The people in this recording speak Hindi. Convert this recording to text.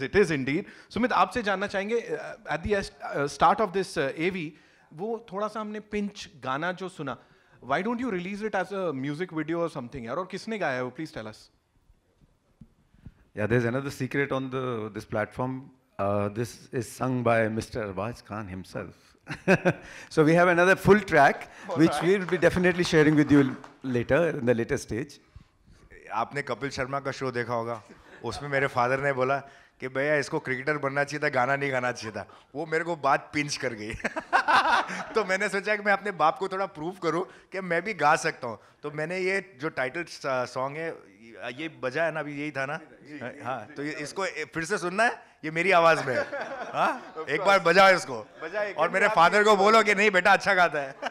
because it is indeed. Sumit, आपसे जानना चाहेंगे uh, at the uh, start of this uh, वो थोड़ा सा हमने पिंच गाना जो सुना why don't you release it as a music video और समथिंग यार और किसने गाया वो प्लीज टेल अस या there is secret on this platform this is song by mister Arbaaz Khan himself so we have another full track which we will be definitely sharing with you later in the latest stage आपने कपिल शर्मा का शो देखा होगा उसमें मेरे फादर ने बोला कि भैया इसको क्रिकेटर बनना चाहिए था गाना नहीं गाना चाहिए था वो मेरे को बात पिंच कर गई तो मैंने सोचा कि मैं अपने बाप को थोड़ा प्रूव करूं कि मैं भी गा सकता हूं तो मैंने ये जो टाइटल सॉन्ग है ये बजा है ना अभी यही था ना हाँ तो ये इसको फिर से सुनना है ये मेरी आवाज़ में है हाँ एक बार बजाओ इसको और मेरे फादर को बोलो कि नहीं बेटा अच्छा गाता है